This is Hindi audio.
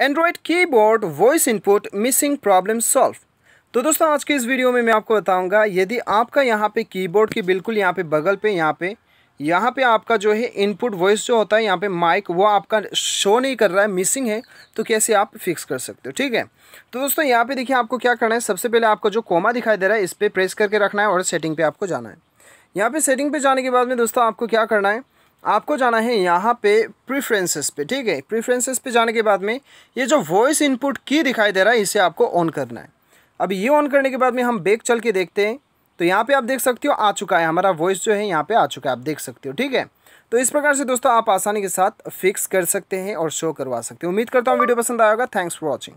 Android keyboard voice input missing problem solve तो दोस्तों आज के इस वीडियो में मैं आपको बताऊंगा यदि आपका यहाँ पे कीबोर्ड की बिल्कुल यहाँ पे बगल पे यहाँ पे यहाँ पे आपका जो है इनपुट वॉइस जो होता है यहाँ पे माइक वो आपका शो नहीं कर रहा है मिसिंग है तो कैसे आप फिक्स कर सकते हो ठीक है तो दोस्तों यहाँ पे देखिए आपको क्या करना है सबसे पहले आपको जो कोमा दिखाई दे रहा है इस पर प्रेस करके रखना है और सेटिंग पर आपको जाना है यहाँ पर सेटिंग पर जाने के बाद में दोस्तों आपको क्या करना है आपको जाना है यहाँ पे प्रीफ्रेंसेस पे ठीक है प्रीफ्रेंसेस पे जाने के बाद में ये जो वॉइस इनपुट की दिखाई दे रहा है इसे आपको ऑन करना है अब ये ऑन करने के बाद में हम बैक चल के देखते हैं तो यहाँ पे आप देख सकते हो आ चुका है हमारा वॉइस जो है यहाँ पे आ चुका है आप देख सकते हो ठीक है तो इस प्रकार से दोस्तों आप आसानी के साथ फिक्स कर सकते हैं और शो करवा सकते हैं उम्मीद करता हूँ वीडियो पसंद आएगा थैंक्स फॉर वॉचिंग